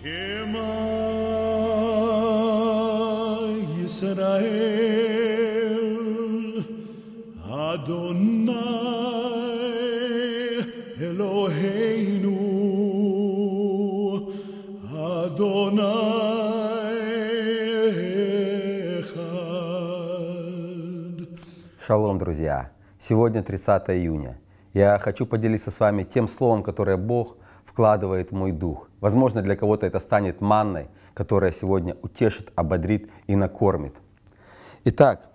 Шалом, друзья! Сегодня 30 июня. Я хочу поделиться с вами тем словом, которое Бог вкладывает мой дух. Возможно, для кого-то это станет манной, которая сегодня утешит, ободрит и накормит. Итак,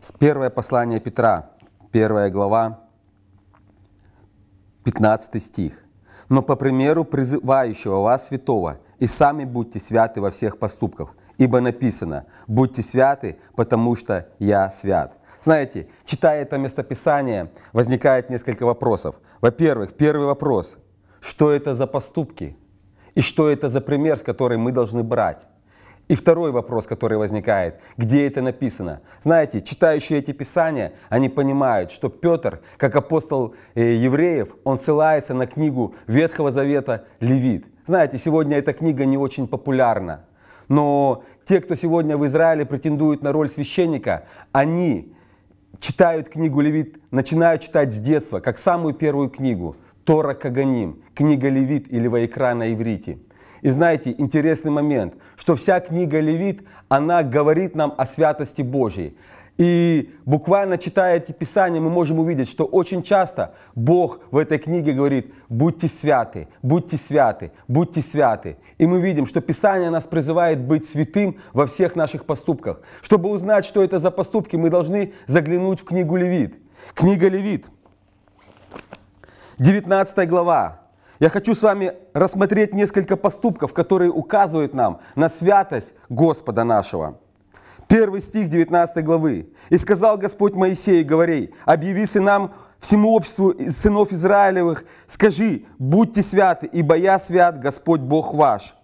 с первое послание Петра, первая глава, 15 стих. «Но по примеру призывающего вас святого, и сами будьте святы во всех поступках, ибо написано, будьте святы, потому что я свят». Знаете, читая это местописание, возникает несколько вопросов. Во-первых, первый вопрос – что это за поступки и что это за пример, с которым мы должны брать. И второй вопрос, который возникает, где это написано? Знаете, читающие эти писания, они понимают, что Петр, как апостол э, евреев, он ссылается на книгу Ветхого Завета «Левит». Знаете, сегодня эта книга не очень популярна, но те, кто сегодня в Израиле претендует на роль священника, они читают книгу Левит, начинают читать с детства, как самую первую книгу – Тора Каганим, книга Левит или Ваикра на иврите. И знаете, интересный момент, что вся книга Левит, она говорит нам о святости Божьей. И буквально читая эти писания, мы можем увидеть, что очень часто Бог в этой книге говорит «будьте святы, будьте святы, будьте святы». И мы видим, что Писание нас призывает быть святым во всех наших поступках. Чтобы узнать, что это за поступки, мы должны заглянуть в книгу Левит. Книга Левит – 19 глава. Я хочу с вами рассмотреть несколько поступков, которые указывают нам на святость Господа нашего. Первый стих 19 главы. «И сказал Господь Моисею, говори, объяви сынам всему обществу сынов Израилевых, скажи, будьте святы, ибо я свят, Господь Бог ваш».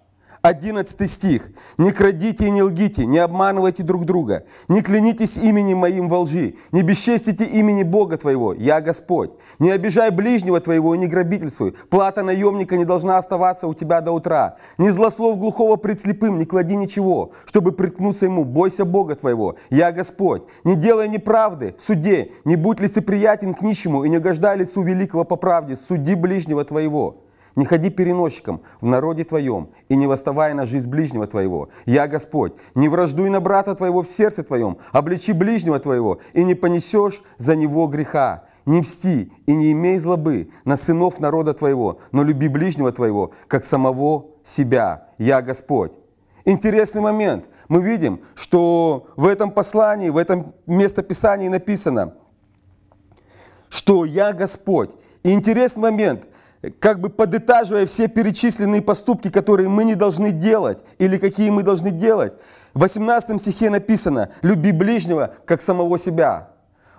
11 стих. «Не крадите и не лгите, не обманывайте друг друга, не клянитесь именем моим во лжи, не бесчестите имени Бога твоего, я Господь. Не обижай ближнего твоего и не грабительствуй, плата наемника не должна оставаться у тебя до утра. Не злослов глухого пред слепым, не клади ничего, чтобы приткнуться ему, бойся Бога твоего, я Господь. Не делай неправды в суде, не будь лицеприятен к нищему и не угождай лицу великого по правде, суди ближнего твоего». Не ходи переносчиком в народе твоем, и не восставай на жизнь ближнего твоего. Я Господь, не враждуй на брата твоего в сердце твоем, обличи ближнего твоего, и не понесешь за него греха. Не мсти и не имей злобы на сынов народа твоего, но люби ближнего твоего, как самого себя. Я Господь. Интересный момент. Мы видим, что в этом послании, в этом местописании написано, что я Господь. И интересный момент – как бы подытаживая все перечисленные поступки, которые мы не должны делать или какие мы должны делать. В 18 стихе написано «люби ближнего, как самого себя».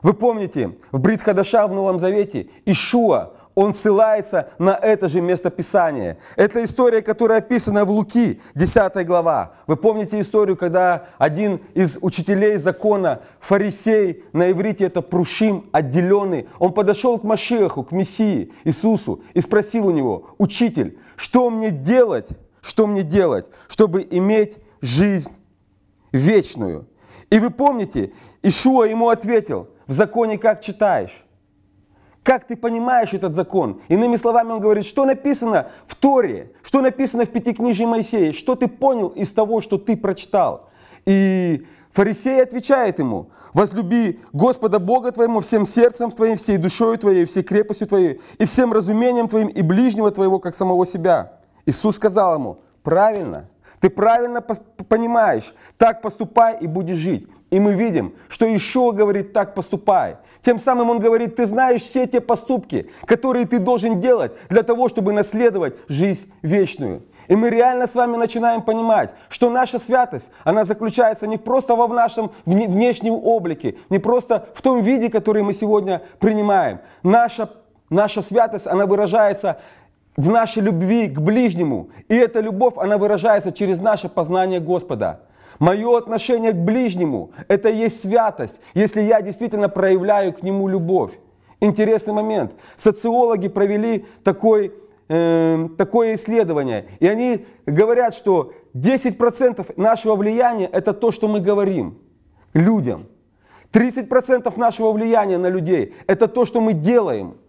Вы помните, в Брит Хадаша в Новом Завете Ишуа, он ссылается на это же местописание. Это история, которая описана в Луки, 10 глава. Вы помните историю, когда один из учителей закона, фарисей, на иврите это Прушим, отделенный, он подошел к Машеху, к Мессии, Иисусу, и спросил у него, «Учитель, что мне делать, что мне делать, чтобы иметь жизнь вечную?» И вы помните, Ишуа ему ответил, «В законе как читаешь?» Как ты понимаешь этот закон? Иными словами, он говорит, что написано в Торе, что написано в Пятикнижии Моисея, что ты понял из того, что ты прочитал. И фарисей отвечает ему, возлюби Господа Бога твоему всем сердцем твоим, всей душою твоей, всей крепостью твоей, и всем разумением твоим, и ближнего твоего, как самого себя. Иисус сказал ему, правильно, ты правильно понимаешь, так поступай и будешь жить. И мы видим, что еще говорит, так поступай. Тем самым он говорит, ты знаешь все те поступки, которые ты должен делать для того, чтобы наследовать жизнь вечную. И мы реально с вами начинаем понимать, что наша святость, она заключается не просто во в нашем внешнем облике, не просто в том виде, который мы сегодня принимаем. Наша, наша святость, она выражается в нашей любви к ближнему. И эта любовь, она выражается через наше познание Господа. Мое отношение к ближнему – это и есть святость, если я действительно проявляю к нему любовь. Интересный момент. Социологи провели такой, э, такое исследование, и они говорят, что 10% нашего влияния – это то, что мы говорим людям. 30% нашего влияния на людей – это то, что мы делаем –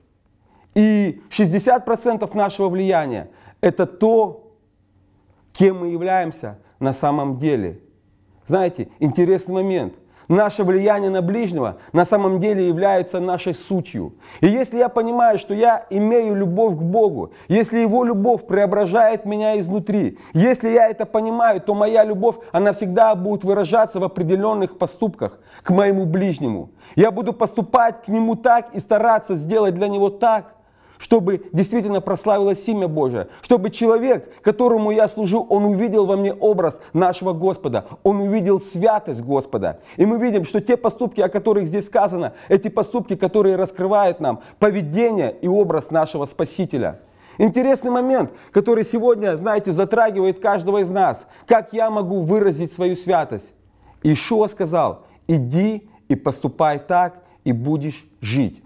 и 60% нашего влияния – это то, кем мы являемся на самом деле. Знаете, интересный момент. Наше влияние на ближнего на самом деле является нашей сутью. И если я понимаю, что я имею любовь к Богу, если Его любовь преображает меня изнутри, если я это понимаю, то моя любовь, она всегда будет выражаться в определенных поступках к моему ближнему. Я буду поступать к нему так и стараться сделать для него так, чтобы действительно прославилось имя Божие, чтобы человек, которому я служу, он увидел во мне образ нашего Господа, он увидел святость Господа. И мы видим, что те поступки, о которых здесь сказано, эти поступки, которые раскрывают нам поведение и образ нашего Спасителя. Интересный момент, который сегодня, знаете, затрагивает каждого из нас. Как я могу выразить свою святость? Ишуа сказал, иди и поступай так, и будешь жить.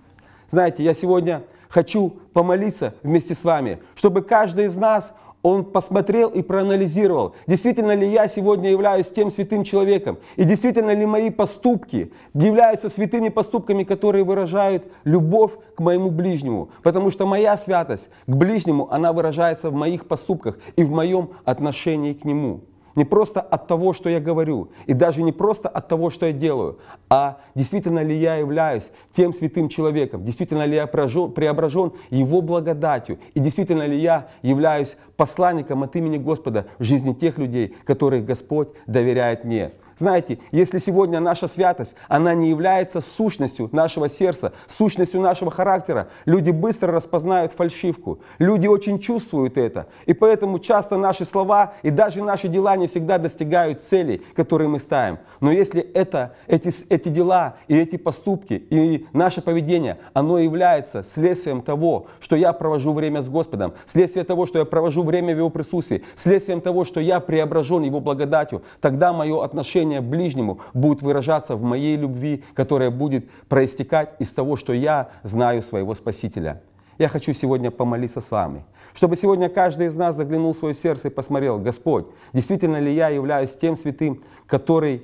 Знаете, я сегодня хочу помолиться вместе с вами, чтобы каждый из нас, он посмотрел и проанализировал, действительно ли я сегодня являюсь тем святым человеком, и действительно ли мои поступки являются святыми поступками, которые выражают любовь к моему ближнему. Потому что моя святость к ближнему, она выражается в моих поступках и в моем отношении к нему. Не просто от того, что я говорю, и даже не просто от того, что я делаю, а действительно ли я являюсь тем святым человеком, действительно ли я преображен Его благодатью, и действительно ли я являюсь посланником от имени Господа в жизни тех людей, которых Господь доверяет мне. Знаете, если сегодня наша святость, она не является сущностью нашего сердца, сущностью нашего характера, люди быстро распознают фальшивку. Люди очень чувствуют это. И поэтому часто наши слова и даже наши дела не всегда достигают целей, которые мы ставим. Но если это, эти, эти дела и эти поступки и наше поведение, оно является следствием того, что я провожу время с Господом, следствие того, что я провожу время в Его присутствии, следствием того, что я преображен Его благодатью, тогда мое отношение служение ближнему будет выражаться в моей любви, которая будет проистекать из того, что я знаю своего Спасителя. Я хочу сегодня помолиться с вами, чтобы сегодня каждый из нас заглянул в свое сердце и посмотрел, Господь, действительно ли я являюсь тем святым, который,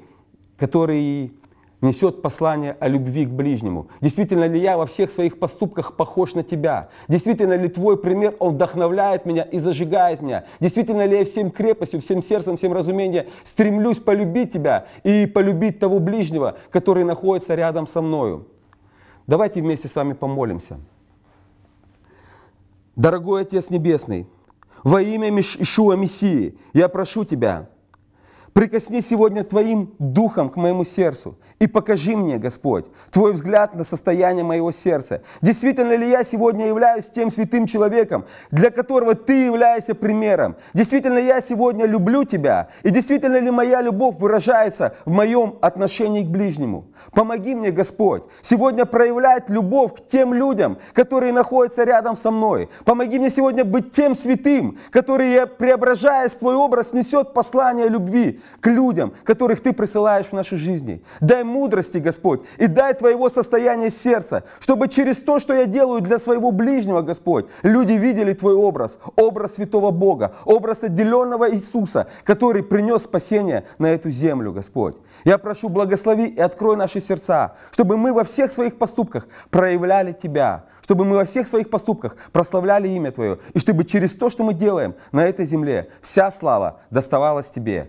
который несет послание о любви к ближнему? Действительно ли я во всех своих поступках похож на тебя? Действительно ли твой пример, он вдохновляет меня и зажигает меня? Действительно ли я всем крепостью, всем сердцем, всем разумением стремлюсь полюбить тебя и полюбить того ближнего, который находится рядом со мною? Давайте вместе с вами помолимся. Дорогой Отец Небесный, во имя Ишуа Мессии, я прошу Тебя, Прикосни сегодня Твоим духом к моему сердцу и покажи мне, Господь, Твой взгляд на состояние моего сердца. Действительно ли я сегодня являюсь тем святым человеком, для которого Ты являешься примером? Действительно ли я сегодня люблю Тебя? И действительно ли моя любовь выражается в моем отношении к ближнему? Помоги мне, Господь, сегодня проявлять любовь к тем людям, которые находятся рядом со мной. Помоги мне сегодня быть тем святым, который, преображаясь в Твой образ, несет послание любви, к людям, которых Ты присылаешь в наши жизни. Дай мудрости, Господь, и дай Твоего состояния сердца, чтобы через то, что я делаю для своего ближнего, Господь, люди видели Твой образ, образ святого Бога, образ отделенного Иисуса, который принес спасение на эту землю, Господь. Я прошу, благослови и открой наши сердца, чтобы мы во всех своих поступках проявляли Тебя, чтобы мы во всех своих поступках прославляли имя Твое, и чтобы через то, что мы делаем на этой земле, вся слава доставалась Тебе.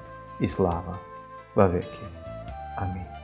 Slava Vavek. Amém.